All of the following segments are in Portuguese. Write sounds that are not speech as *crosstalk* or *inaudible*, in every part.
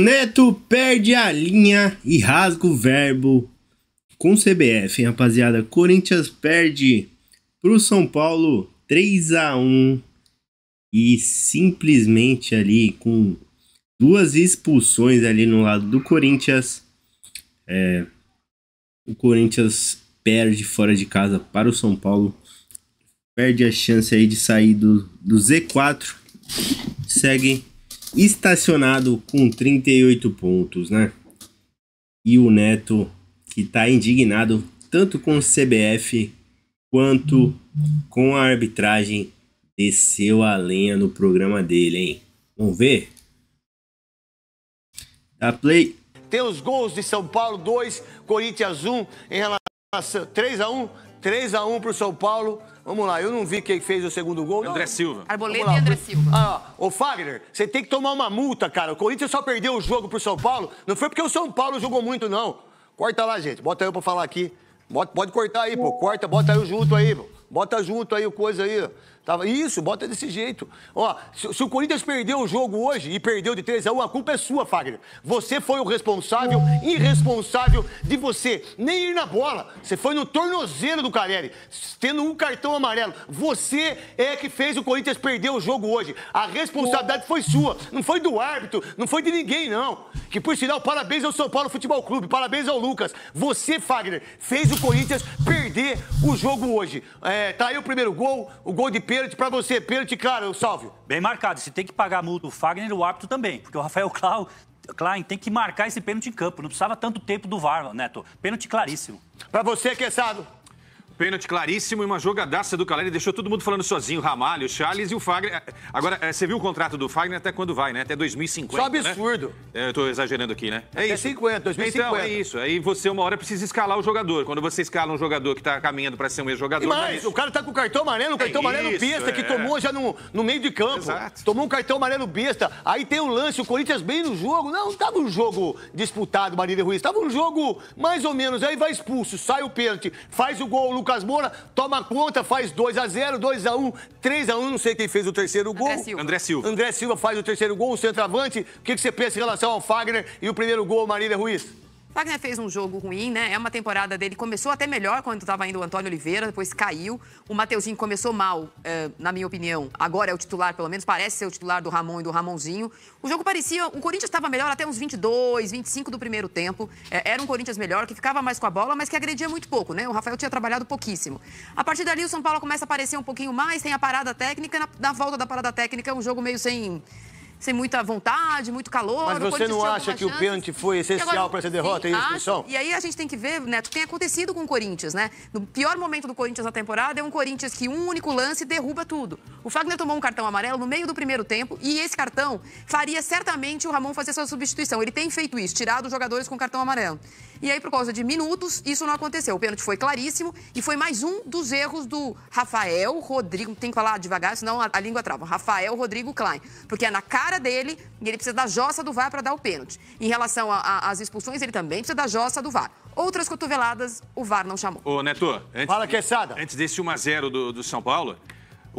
Neto perde a linha e rasga o verbo com CBF, hein, rapaziada. Corinthians perde pro São Paulo 3 a 1 e simplesmente ali com duas expulsões ali no lado do Corinthians, é, o Corinthians perde fora de casa para o São Paulo, perde a chance aí de sair do, do Z4, segue estacionado com 38 pontos, né? E o Neto que tá indignado tanto com o CBF quanto com a arbitragem desceu a lenha no programa dele, hein? Vamos ver? Da play. Tem os gols de São Paulo 2, Corinthians 1 um, em relação 3 a 1, 3 a 1 para o São Paulo. Vamos lá, eu não vi quem fez o segundo gol. André não. Silva. Arboleda e André Silva. Ah, ô Fagner, você tem que tomar uma multa, cara. O Corinthians só perdeu o jogo pro São Paulo. Não foi porque o São Paulo jogou muito, não. Corta lá, gente. Bota eu pra falar aqui. Bota, pode cortar aí, pô. Corta, bota eu junto aí, pô. Bota junto aí o coisa aí, ó. Tava, isso, bota desse jeito. Ó, se, se, o Corinthians perdeu o jogo hoje e perdeu de 3 a 1, a culpa é sua, Fagner. Você foi o responsável, irresponsável de você nem ir na bola. Você foi no tornozelo do Caleri, tendo um cartão amarelo. Você é que fez o Corinthians perder o jogo hoje. A responsabilidade foi sua, não foi do árbitro, não foi de ninguém, não. Que por sinal, parabéns ao São Paulo Futebol Clube, parabéns ao Lucas. Você, Fagner, fez o Corinthians perder o jogo hoje. É, tá aí o primeiro gol, o gol de Pedro pênalti pra você, pênalti, claro, eu salve. Bem marcado. Se tem que pagar a multa o Fagner, o árbitro também. Porque o Rafael Clau Klein tem que marcar esse pênalti em campo. Não precisava tanto tempo do VAR, Neto. Pênalti claríssimo. Para você, Queçado. Pênalti claríssimo e uma jogadaça do Caleri. Deixou todo mundo falando sozinho. Ramalho, Charles e o Fagner. Agora, é, você viu o contrato do Fagner até quando vai, né? Até 2050. Só um né? absurdo. Né? Eu estou exagerando aqui, né? É até isso. 50, 2050. Então, é isso. Aí você, uma hora, precisa escalar o jogador. Quando você escala um jogador que está caminhando para ser um ex-jogador. Mas o cara está com o cartão amarelo, o cartão é amarelo isso, besta, é. que tomou já no, no meio de campo. Exato. Tomou um cartão amarelo besta. Aí tem o lance, o Corinthians bem no jogo. Não, estava um jogo disputado, Marília Ruiz. Estava um jogo mais ou menos. Aí vai expulso, sai o pênalti, faz o gol, o Lucas Lucas Moura toma conta, faz 2 a 0 2 a 1 3 a 1 não sei quem fez o terceiro gol. André Silva. André Silva. André Silva faz o terceiro gol, o centroavante. O que você pensa em relação ao Fagner e o primeiro gol, Marília Ruiz? Wagner fez um jogo ruim, né? É uma temporada dele. Começou até melhor quando estava indo o Antônio Oliveira, depois caiu. O Mateuzinho começou mal, é, na minha opinião. Agora é o titular, pelo menos. Parece ser o titular do Ramon e do Ramonzinho. O jogo parecia. O Corinthians estava melhor até uns 22, 25 do primeiro tempo. É, era um Corinthians melhor, que ficava mais com a bola, mas que agredia muito pouco, né? O Rafael tinha trabalhado pouquíssimo. A partir dali, o São Paulo começa a aparecer um pouquinho mais, tem a parada técnica. Na, na volta da parada técnica, é um jogo meio sem sem muita vontade, muito calor. Mas você não acha que chances. o pênalti foi essencial para essa derrota é sim, e expulsão? E aí a gente tem que ver, Neto, o que tem acontecido com o Corinthians, né? No pior momento do Corinthians na temporada é um Corinthians que um único lance derruba tudo. O Fagner tomou um cartão amarelo no meio do primeiro tempo e esse cartão faria certamente o Ramon fazer sua substituição. Ele tem feito isso, tirado os jogadores com cartão amarelo. E aí, por causa de minutos, isso não aconteceu. O pênalti foi claríssimo e foi mais um dos erros do Rafael Rodrigo. Tem que falar devagar, senão a, a língua trava. Rafael Rodrigo Klein. Porque é na cara dele e ele precisa da jossa do VAR para dar o pênalti. Em relação às expulsões, ele também precisa da jossa do VAR. Outras cotoveladas, o VAR não chamou. Ô, Neto, antes, Fala, Quesada. Antes desse 1x0 do, do São Paulo.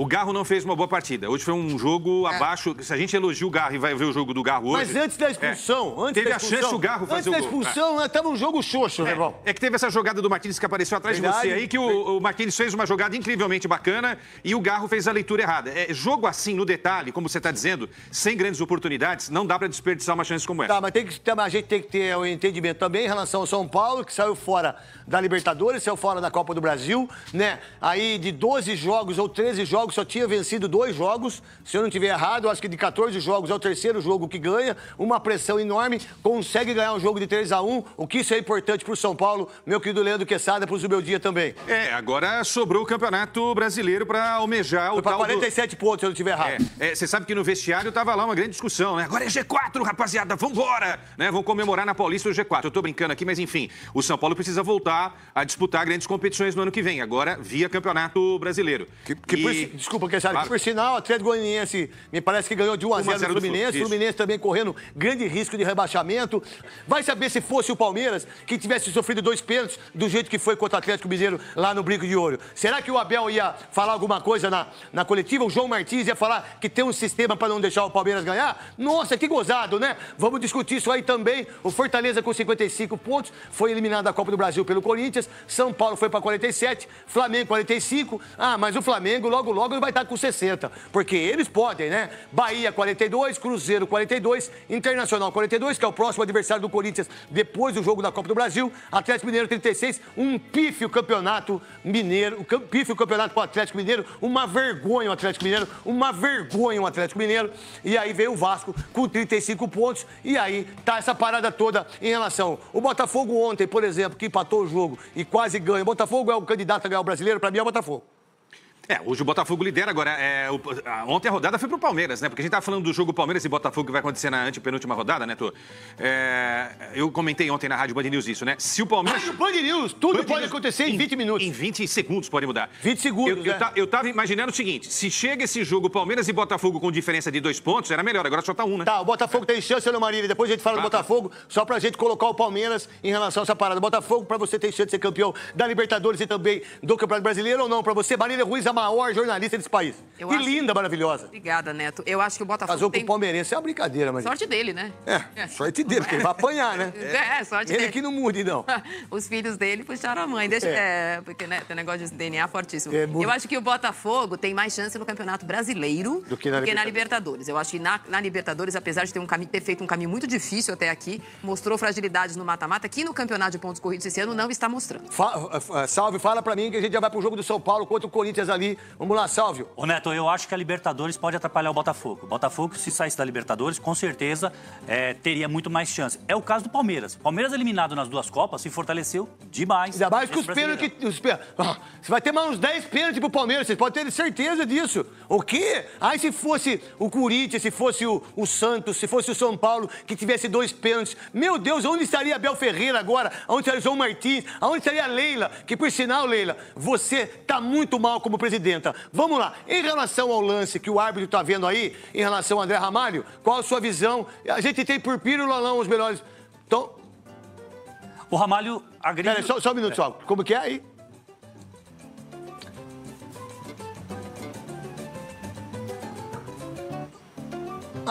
O Garro não fez uma boa partida. Hoje foi um jogo é. abaixo. Se a gente elogia o Garro e vai ver o jogo do Garro hoje. Mas antes da é, expulsão, é, antes teve da expulsão, a chance o Garro fazer o gol. Antes da expulsão, estava é. né? tá um jogo xoxo, é, irmão. É que teve essa jogada do Martins que apareceu atrás Verdade. de você aí, que o, o Martins fez uma jogada incrivelmente bacana e o Garro fez a leitura errada. É, jogo assim, no detalhe, como você está dizendo, sem grandes oportunidades, não dá para desperdiçar uma chance como essa. Tá, mas tem que, a gente tem que ter o um entendimento também em relação ao São Paulo, que saiu fora da Libertadores, saiu fora da Copa do Brasil, né? Aí de 12 jogos ou 13 jogos jogos, só tinha vencido dois jogos. Se eu não estiver errado, eu acho que de 14 jogos é o terceiro jogo que ganha. Uma pressão enorme, consegue ganhar um jogo de 3 a 1 o que isso é importante para o São Paulo, meu querido Leandro Quesada, para o Zubeldia também. É, agora sobrou o Campeonato Brasileiro para almejar Foi o pra tal 47 do... pontos, se eu não estiver errado. É, é, você é, sabe que no vestiário estava lá uma grande discussão, né? Agora é G4, rapaziada, vambora! Né? Vão comemorar na Paulista o G4. Eu tô brincando aqui, mas enfim, o São Paulo precisa voltar a disputar grandes competições no ano que vem, agora via Campeonato Brasileiro. Que, que e... por, desculpa, Queixada, claro. por sinal, o Atlético Goianiense me parece que ganhou de 1 a 0 do Fluminense. O Fluminense também correndo grande risco de rebaixamento. Vai saber se fosse o Palmeiras que tivesse sofrido dois pênaltis do jeito que foi contra o Atlético Mineiro lá no Brinco de Ouro. Será que o Abel ia falar alguma coisa na, na coletiva? O João Martins ia falar que tem um sistema para não deixar o Palmeiras ganhar? Nossa, que gozado, né? Vamos discutir isso aí também. O Fortaleza com 55 pontos foi eliminado da Copa do Brasil pelo Corinthians. São Paulo foi para 47, Flamengo 45. Ah, mas o Flamengo logo logo logo ele vai estar com 60, porque eles podem, né? Bahia 42, Cruzeiro 42, Internacional 42, que é o próximo adversário do Corinthians depois do jogo da Copa do Brasil, Atlético Mineiro 36, um pífio campeonato mineiro, pífio campeonato com o Atlético Mineiro, uma vergonha o Atlético Mineiro, uma vergonha o Atlético Mineiro, e aí veio o Vasco com 35 pontos, e aí tá essa parada toda em relação. O Botafogo ontem, por exemplo, que empatou o jogo e quase ganha. O Botafogo é o candidato a ganhar o brasileiro, para mim é o Botafogo. É, hoje o Botafogo lidera agora. É, o, a, ontem a rodada foi pro Palmeiras, né? Porque a gente tava falando do jogo Palmeiras e Botafogo que vai acontecer na antepenúltima rodada, né, Tô? É, eu comentei ontem na Rádio Band News isso, né? Se o Palmeiras. Rádio Band News! Tudo Band pode News acontecer em 20 minutos. Em 20 segundos pode mudar. 20 segundos. Eu, eu, né? eu tava imaginando o seguinte: se chega esse jogo Palmeiras e Botafogo com diferença de dois pontos, era melhor, agora só tá um, né? Tá, o Botafogo tem chance, Ana Marília. Depois a gente fala ah, tá, do Botafogo, tá. só pra gente colocar o Palmeiras em relação a essa parada. Botafogo, pra você ter chance de ser campeão da Libertadores e também do Campeonato Brasileiro ou não? Pra você, Marília Ruiz, a maior jornalista desse país. Eu que acho... linda, maravilhosa. Obrigada, Neto. Eu acho que o Botafogo. Casou tem... com o Palmeirense é uma brincadeira, mas. Sorte dele, né? É, é. sorte dele, porque ele vai apanhar, né? É, *laughs* é sorte ele dele. Ele que não mude, não. *laughs* Os filhos dele puxaram a mãe. Deixa... É. é porque, né, tem negócio de DNA fortíssimo. É muito... Eu acho que o Botafogo tem mais chance no Campeonato Brasileiro do que na, do que Libertadores. na Libertadores. Eu acho que na, na Libertadores, apesar de ter, um ter feito um caminho muito difícil até aqui, mostrou fragilidades no mata-mata, que no Campeonato de Pontos Corridos esse ano não está mostrando. Fa... Eh, eh, salve, fala pra mim que a gente já vai pro jogo do São Paulo contra o Corinthians ali Vamos lá, Salvio. Ô Neto, eu acho que a Libertadores pode atrapalhar o Botafogo. O Botafogo, se saísse da Libertadores, com certeza é, teria muito mais chance. É o caso do Palmeiras. Palmeiras eliminado nas duas Copas se fortaleceu demais. Ainda mais que os pênaltis... Os Você vai ter mais uns 10 pênaltis pro Palmeiras, vocês podem ter certeza disso. O quê? Aí se fosse o Corinthians, se fosse o, o Santos, se fosse o São Paulo, que tivesse dois pênaltis. Meu Deus, onde estaria Abel Ferreira agora? Onde estaria o João Martins? Onde estaria a Leila? Que, por sinal, Leila, você tá muito mal como presidente presidenta. Vamos lá. Em relação ao lance que o árbitro está vendo aí, em relação ao André Ramalho, qual a sua visão? A gente tem por Piro e Lalão os melhores. Então. O Ramalho agride. Pera, só, só um minuto, é. só. Como que é aí?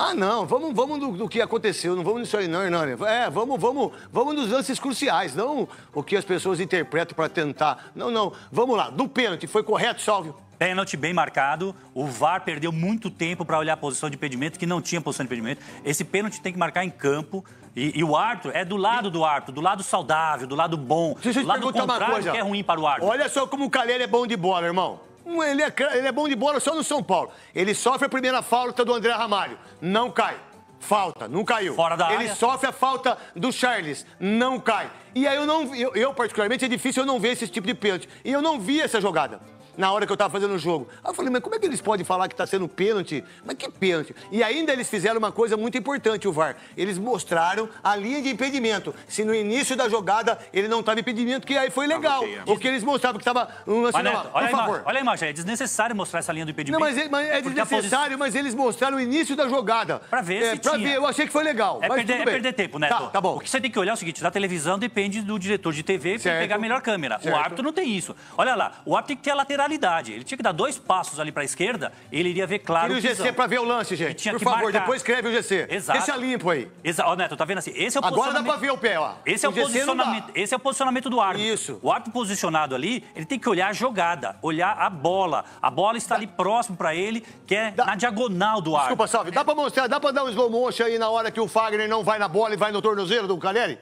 Ah, não, vamos, vamos do, do, que aconteceu, não vamos nisso aí, não, Hernani. É, vamos, vamos, vamos nos lances cruciais, não o que as pessoas interpretam para tentar. Não, não. Vamos lá, do pênalti, foi correto, Salvio? Pênalti bem marcado. O VAR perdeu muito tempo para olhar a posição de impedimento, que não tinha posição de impedimento. Esse pênalti tem que marcar em campo. E, e o árbitro é do lado do árbitro, do lado saudável, do lado bom. Deixa eu te do lado contrário uma coisa. que é ruim para o árbitro. Olha só como o Calheiro é bom de bola, irmão. Ele é, ele é bom de bola só no São Paulo. Ele sofre a primeira falta do André Ramalho. Não cai. Falta, não caiu. Fora da ele área. sofre a falta do Charles, não cai. E aí eu não eu, eu particularmente é difícil eu não ver esse tipo de pênalti. E eu não vi essa jogada na hora que eu tava fazendo o jogo. Aí eu falei, mas como é que eles podem falar que tá sendo pênalti? Mas que pênalti? E ainda eles fizeram uma coisa muito importante, o VAR. Eles mostraram a linha de impedimento. Se no início da jogada ele não tava impedimento, que aí foi legal. O que eles mostraram que tava um lance Olha Por favor. Olha a imagem, é desnecessário mostrar essa linha do impedimento. Não, mas, é, mas é, é desnecessário, posição... mas eles mostraram o início da jogada. Pra ver é, se pra tinha. ver, eu achei que foi legal. É, perder, é perder, tempo, tá, Neto. Tá, tá bom. O que você tem que olhar é o seguinte, na televisão depende do diretor de TV certo. pra pegar a melhor câmera. Certo. O árbitro não tem isso. Olha lá, o árbitro tem que ter a lateral realidade. Ele tinha que dar dois passos ali para a esquerda, ele iria ver claro. E o GC para ver o lance, gente. Por favor, marcar. depois escreve o GC. Exato. é limpo aí. Exato. Ó, Neto, tá vendo assim? Esse é o Agora dá para ver o pé, ó. Esse é o, o posicionamento. Esse é o posicionamento do árbitro. Isso. O árbitro posicionado ali, ele tem que olhar a jogada, olhar a bola. A bola está dá. ali próximo para ele, que é dá. na diagonal do árbitro. Desculpa, Salve. Dá para mostrar, dá para dar um slow motion aí na hora que o Fagner não vai na bola e vai no tornozelo do Caleri?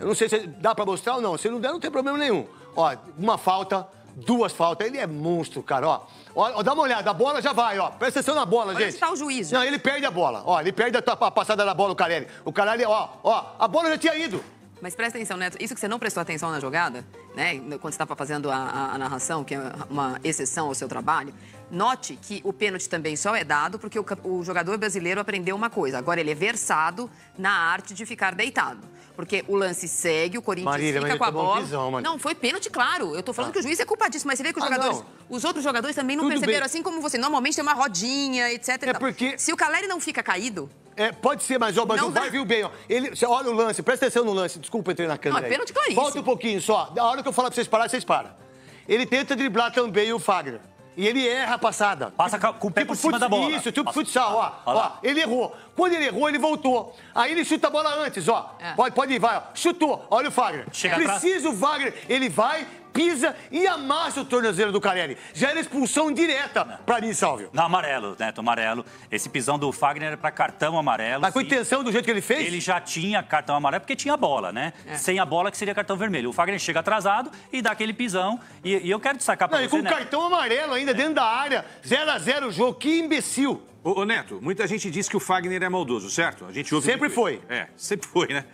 Eu não sei se dá para mostrar ou não. Se não der, não tem problema nenhum. Ó, uma falta, Duas faltas. Ele é monstro, cara, ó. ó. dá uma olhada, a bola já vai, ó. Presta atenção na bola, Olha gente. Tá o juiz. Não, ele perde a bola. Ó, ele perde a, a passada da bola, o Carelli. O Carelli, ó, ó, a bola já tinha ido. Mas presta atenção, Neto, isso que você não prestou atenção na jogada, né, quando você estava fazendo a, a, a, narração, que é uma exceção ao seu trabalho, note que o pênalti também só é dado porque o, o jogador brasileiro aprendeu uma coisa. Agora ele é versado na arte de ficar deitado. Porque o lance segue, o Corinthians Marília, fica com a bola. não, foi pênalti, claro. Eu tô falando ah. que o juiz é culpadíssimo, mas você vê que os ah, jogadores. Não. Os outros jogadores também não Tudo perceberam, bem. assim como você. Normalmente tem uma rodinha, etc. É porque... Se o Caleri não fica caído, é, pode ser, mas, ó, mas não o VAR viu bem. Ó. Ele, cê, olha o lance, presta atenção no lance. Desculpa, entrei na câmera. Não, é pênalti claríssimo. Volta um pouquinho só. A hora que eu falar pra vocês parar, vocês param. Ele tenta driblar também o Fagner. E ele erra a passada. Passa com o pé tipo por cima da bola. Isso, tipo Passa futsal, ó, ó. Ele errou. Quando ele errou, ele voltou. Aí ele chuta a bola antes, ó. É. Pode, pode ir, vai, ó. Chutou. Olha o Fagner. Chega Precisa o Wagner. Ele vai, pisa e amassa o tornozelo do Caleri. Já era é expulsão direta para mim, Salvio. Na amarelo, Neto, amarelo. Esse pisão do Fagner era para cartão amarelo. Mas com intenção do jeito que ele fez? Ele já tinha cartão amarelo porque tinha bola, né? É. Sem a bola que seria cartão vermelho. O Fagner chega atrasado e dá aquele pisão. E, e eu quero destacar para você, com né? cartão amarelo ainda é. dentro da área, 0 a 0 o jogo, que imbecil. Ô, ô, Neto, muita gente diz que o Fagner é maldoso, certo? A gente ouve Sempre foi. É, sempre foi, né?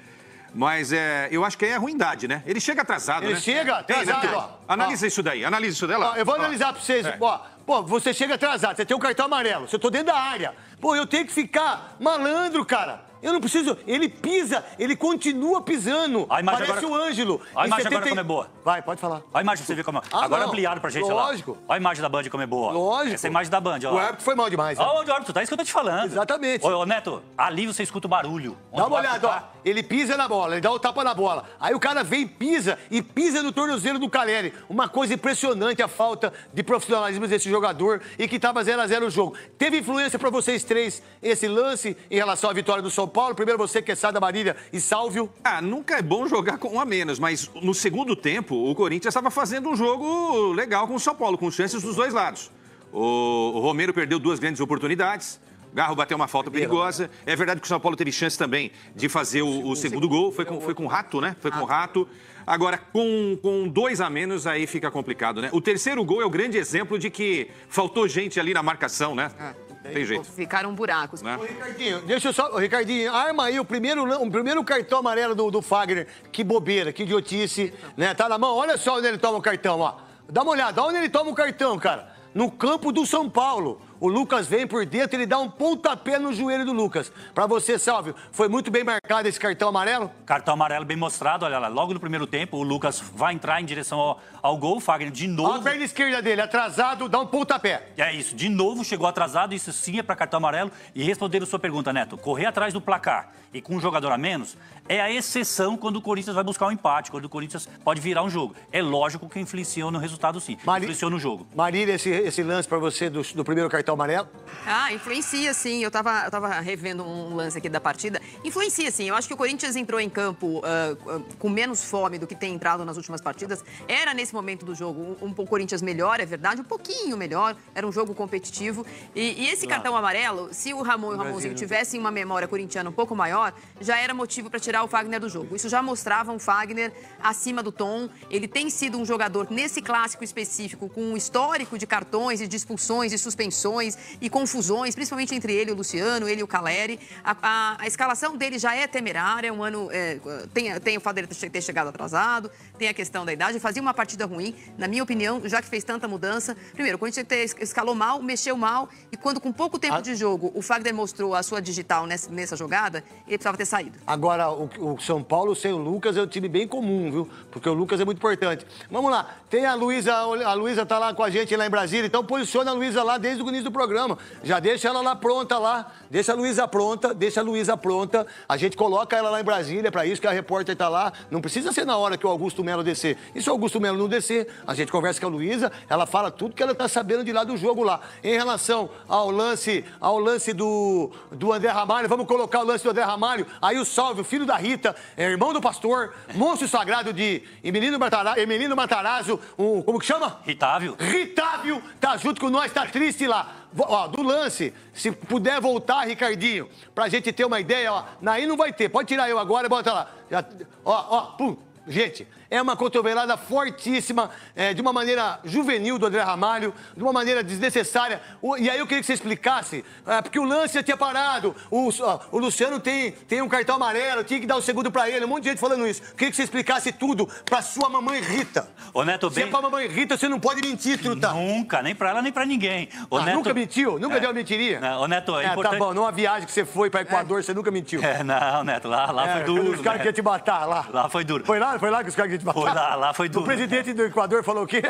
Mas é, eu acho que é ruindade, né? Ele chega atrasado, Ele né? chega atrasado, ó. Analisa ó. isso daí, analisa isso daí. Ó, eu vou analisar pra vocês. É. Ó, pô, você chega atrasado, você tem um cartão amarelo, você tô dentro da área. Pô, eu tenho que ficar malandro, cara. Eu não preciso. Ele pisa, ele continua pisando. A imagem Parece agora... o Ângelo. A imagem 70... agora como é boa. Vai, pode falar. A imagem pra você ver como é. Ah, agora não. ampliado pra gente Lógico. lá. Lógico. A imagem da Band como é boa. Lógico. Essa é imagem da Band, ó. O árbitro foi mal demais. Né? Ó, onde o árbitro, tá isso que eu tô te falando. Exatamente. Ô, ô Neto, ali você escuta o barulho. Dá uma olhada, tá... ó. Ele pisa na bola, ele dá o um tapa na bola. Aí o cara vem, pisa e pisa no tornozelo do Caleri. Uma coisa impressionante a falta de profissionalismo desse jogador e que tava 0x0 o jogo. Teve influência pra vocês três esse lance em relação à vitória do São Paulo. Primeiro você que é da Marília e Sálvio. Ah, nunca é bom jogar com um a menos, mas no segundo tempo o Corinthians estava fazendo um jogo legal com o São Paulo, com chances dos dois lados. O, o Romero perdeu duas grandes oportunidades. Garro bateu uma falta perigosa. É verdade que o São Paulo teve chance também de fazer o, o segundo gol. Foi com, foi com o Rato, né? Foi com o ah. Rato. Agora, com, com dois a menos, aí fica complicado, né? O terceiro gol é o grande exemplo de que faltou gente ali na marcação, né? Ah. Tem jeito. Ficaram buracos. Né? Ô, Ricardinho, deixa eu só. Ô, Ricardinho, arma aí o primeiro, o primeiro cartão amarelo do, do Fagner. Que bobeira, que idiotice. Né? Tá na mão. Olha só onde ele toma o cartão, ó. Dá uma olhada, onde ele toma o cartão, cara. No campo do São Paulo. O Lucas vem por dentro, ele dá um pontapé no joelho do Lucas. Para você, Salvio, foi muito bem marcado esse cartão amarelo? Cartão amarelo bem mostrado, olha lá. Logo no primeiro tempo, o Lucas vai entrar em direção ao, ao gol, Fagner, de novo. A perna esquerda dele, atrasado, dá um pontapé. É isso, de novo chegou atrasado, isso sim é para cartão amarelo. E a sua pergunta, Neto, correr atrás do placar e com um jogador a menos é a exceção quando o Corinthians vai buscar um empate, quando o Corinthians pode virar um jogo. É lógico que influenciou no resultado sim, Mari... influenciou no jogo. Marília, esse, esse lance para você do, do primeiro cartão cartão amarelo? Ah, influencia sim. Eu tava, eu tava revendo um lance aqui da partida. Influencia sim. Eu acho que o Corinthians entrou em campo uh, com menos fome do que tem entrado nas últimas partidas. Era nesse momento do jogo um, um Corinthians melhor, é verdade, um pouquinho melhor. Era um jogo competitivo. E, e esse claro. cartão amarelo, se o Ramon e o Ramonzinho tivessem uma memória corintiana um pouco maior, já era motivo para tirar o Fagner do jogo. Isso já mostrava um Fagner acima do tom. Ele tem sido um jogador nesse clássico específico com um histórico de cartões e de expulsões e suspensões discussões e confusões, principalmente entre ele e o Luciano, ele e o Caleri. A, a, a escalação dele já é temerária, é um ano é, tem, tem o fato dele ter chegado atrasado, tem a questão da idade, fazia uma partida ruim, na minha opinião, já que fez tanta mudança. Primeiro, quando Corinthians escalou mal, mexeu mal, e quando com pouco tempo a... Ah. de jogo o Fagner mostrou a sua digital nessa, nessa jogada, ele precisava ter saído. Agora, o, o São Paulo sem o Lucas é um time bem comum, viu? Porque o Lucas é muito importante. Vamos lá, tem a Luísa, a Luísa tá lá com a gente lá em Brasília, então posiciona a Luísa lá desde o início do do programa. Já deixa ela lá pronta lá. Deixa a Luísa pronta, deixa a Luísa pronta. A gente coloca ela lá em Brasília para isso que a repórter tá lá. Não precisa ser na hora que o Augusto Melo descer. E se o Augusto Melo não descer, a gente conversa com a Luísa, ela fala tudo que ela tá sabendo de lá do jogo lá. Em relação ao lance, ao lance do, do André Ramalho, vamos colocar o lance do André Ramalho. Aí o Salve, o filho da Rita, é irmão do pastor, monstro sagrado de Emelino Matarazzo, Matarazzo um, como que chama? Ritávio. Ritávio tá junto com nós, tá triste lá. Ó, do lance, se puder voltar, Ricardinho, pra gente ter uma ideia, ó. Naí não vai ter. Pode tirar eu agora e bota lá. Já, ó, ó, pum. Gente, é uma cotovelada fortíssima, é, de uma maneira juvenil do André Ramalho, de uma maneira desnecessária. O, e aí eu queria que você explicasse, é, porque o lance já tinha parado, o, o, Luciano tem, tem um cartão amarelo, tinha que dar o um segundo para ele, um monte de gente falando isso. Eu queria que você explicasse tudo para sua mamãe Rita. Ô, Neto, bem... Se é pra mamãe Rita, você não pode mentir, truta. Nunca, nem para ela, nem para ninguém. Ô, ah, Neto... Nunca mentiu? Nunca é... deu uma mentirinha? Não, ô, Neto, é, é tá importante... tá bom, numa viagem que você foi para Equador, é. você nunca mentiu. É, não, Neto, lá, lá é, foi duro. Os caras né? queriam te matar, lá. Lá foi duro. Foi lá? foi lá que os caras gritaram? Foi lá, lá foi duro. O presidente do Equador falou o quê?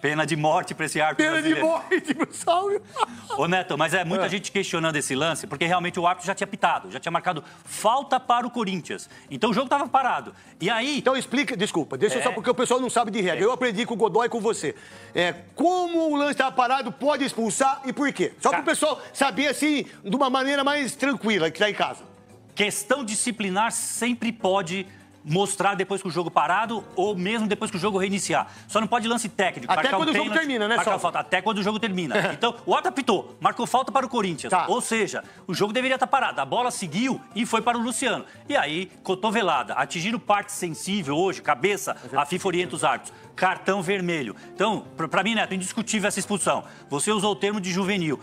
Pena de morte para esse árbitro Pena brasileiro. de morte pro Saulo. Ô, Neto, mas é muita é. gente questionando esse lance, porque realmente o árbitro já tinha pitado, já tinha marcado falta para o Corinthians. Então o jogo tava parado. E aí... Então explica, desculpa, deixa é... só, porque o pessoal não sabe de regra. É. Eu aprendi com o Godoy e com você. É, como o lance tava parado, pode expulsar e por quê? Só para o pessoal saber, assim, de uma maneira mais tranquila, que tá em casa. Questão disciplinar sempre pode mostrar depois que o jogo parado ou mesmo depois que o jogo reiniciar. Só não pode lance técnico. Até quando o, pênalti, jogo termina, né, só Falta, até quando o jogo termina. É. então, o árbitro apitou, marcou falta para o Corinthians. Tá. Ou seja, o jogo deveria estar parado. A bola seguiu e foi para o Luciano. E aí, cotovelada, atingindo parte sensível hoje, cabeça, é a FIFA orienta os árbitros. Cartão vermelho. Então, para mim, Neto, indiscutível essa expulsão. Você usou o termo de juvenil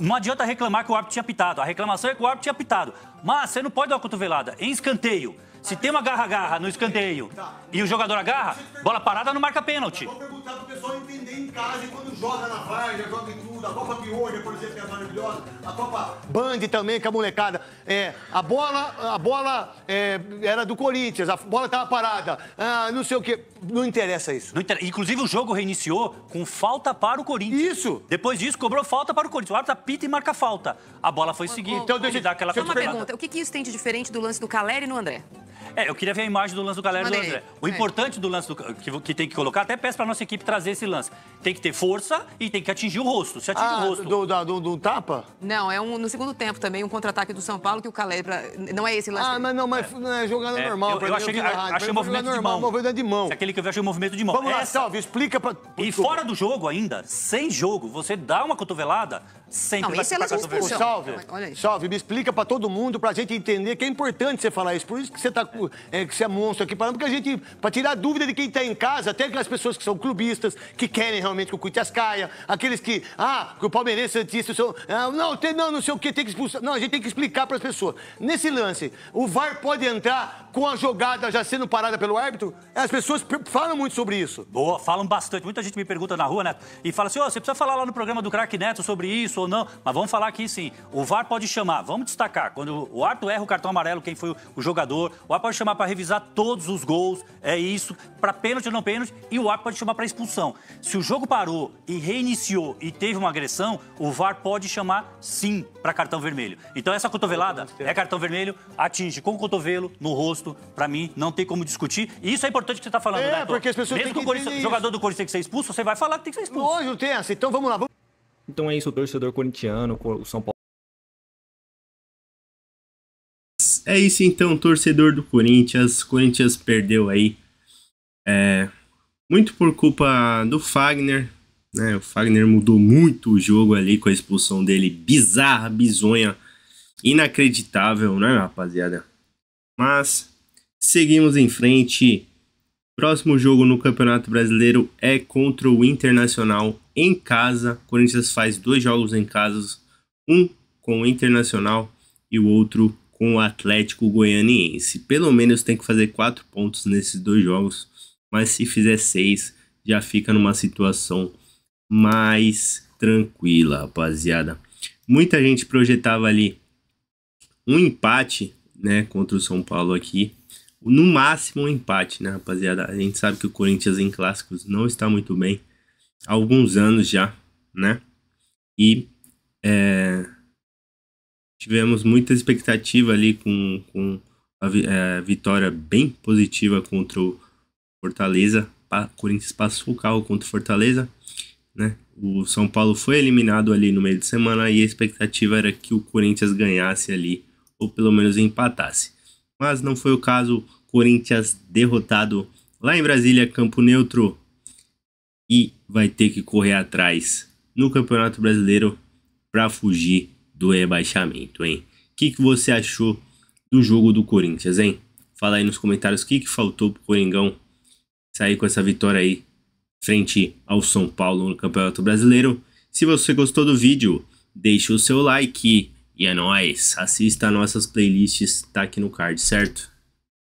não adianta reclamar que o árbitro tinha pitado. A reclamação é que o árbitro tinha pitado. Mas você não pode dar uma cotovelada. Em escanteio, se tem uma garra-garra no escanteio e o jogador agarra, bola parada não marca pênalti. Para o pessoal entender em casa e quando joga na várzea, joga em tudo. A Copa Piolha, por exemplo, que é maravilhosa. A Copa Band também, que é a molecada. É, a bola, a bola é, era do Corinthians, a bola estava parada. Ah, não sei o quê. Não interessa isso. Não inter... Inclusive, o jogo reiniciou com falta para o Corinthians. Isso. Depois disso, cobrou falta para o Corinthians. O árbitro apita e marca falta. A bola foi seguir. Então, deixa eu dar aquela Só uma pergunta. O que, que isso tem de diferente do lance do Caleri e no André? É, eu queria ver a imagem do lance do Galera e do André. O é. importante do lance do... que, que tem que colocar, até peço para nossa equipe equipe trazer esse lance. Tem que ter força e tem que atingir o rosto. Se atingir ah, o rosto. Do, do, do, do, tapa? Não, é um no segundo tempo também, um contra-ataque do São Paulo que o Calé. Não é esse lance. Ah, mas não, mas é. não é jogada é, normal. Eu, eu é achei, eu achei é movimento de mão. movimento de mão. Se aquele que eu achei movimento de mão. Vamos Essa... lá, Salve, explica pra. E fora do jogo ainda, sem jogo, você dá uma cotovelada, Sempre é não, Salve, Salve, me explica para todo mundo, para a gente entender que é importante você falar isso. Por isso que você, tá, é, que você é monstro aqui falando, porque a gente, para tirar dúvida de quem está em casa, até aquelas pessoas que são clubistas, que querem realmente que o Cuitas caia, aqueles que, ah, que o palmeirense é disse, ah, não, tem, não, não sei o que, tem que expulsar. Não, a gente tem que explicar para as pessoas. Nesse lance, o VAR pode entrar com a jogada já sendo parada pelo árbitro? As pessoas falam muito sobre isso. Boa, falam bastante. Muita gente me pergunta na rua, Neto, né, e fala assim, ó, oh, você precisa falar lá no programa do Crack Neto sobre isso, ou não. Mas vamos falar aqui sim. O VAR pode chamar, vamos destacar, quando o Arthur erra o cartão amarelo, quem foi o jogador, o VAR pode chamar para revisar todos os gols, é isso, para pênalti ou não pênalti, e o VAR pode chamar para expulsão. Se o jogo parou e reiniciou e teve uma agressão, o VAR pode chamar sim para cartão vermelho. Então essa cotovelada é cartão vermelho, atinge com o cotovelo, no rosto, para mim não tem como discutir. E isso é importante que você está falando, é, né? Porque as pessoas Mesmo que o jogador do Corinthians tem que ser expulso, você vai falar que tem que ser expulso. Hoje não tem essa. Assim, então vamos lá. Vamos... Então é isso, o torcedor corintiano, o São Paulo. É isso então, torcedor do Corinthians. Corinthians perdeu aí. É, muito por culpa do Fagner. Né? O Fagner mudou muito o jogo ali com a expulsão dele. Bizarra, bizonha. Inacreditável, né, rapaziada? Mas seguimos em frente. Próximo jogo no Campeonato Brasileiro é contra o Internacional em casa. O Corinthians faz dois jogos em casa, um com o Internacional e o outro com o Atlético Goianiense. Pelo menos tem que fazer quatro pontos nesses dois jogos, mas se fizer seis, já fica numa situação mais tranquila, rapaziada. Muita gente projetava ali um empate, né, contra o São Paulo aqui. No máximo um empate, né, rapaziada? A gente sabe que o Corinthians em clássicos não está muito bem há alguns anos já, né? E é, tivemos muita expectativa ali com, com a, é, vitória bem positiva contra o Fortaleza. O Corinthians passou o carro contra o Fortaleza, né? O São Paulo foi eliminado ali no meio de semana e a expectativa era que o Corinthians ganhasse ali ou pelo menos empatasse. Mas não foi o caso. Corinthians derrotado lá em Brasília, campo neutro. E vai ter que correr atrás no Campeonato Brasileiro para fugir do rebaixamento, hein? O que, que você achou do jogo do Corinthians, hein? Fala aí nos comentários o que, que faltou pro Coringão sair com essa vitória aí frente ao São Paulo no Campeonato Brasileiro. Se você gostou do vídeo, deixe o seu like e é nóis. Assista nossas playlists, tá aqui no card, certo?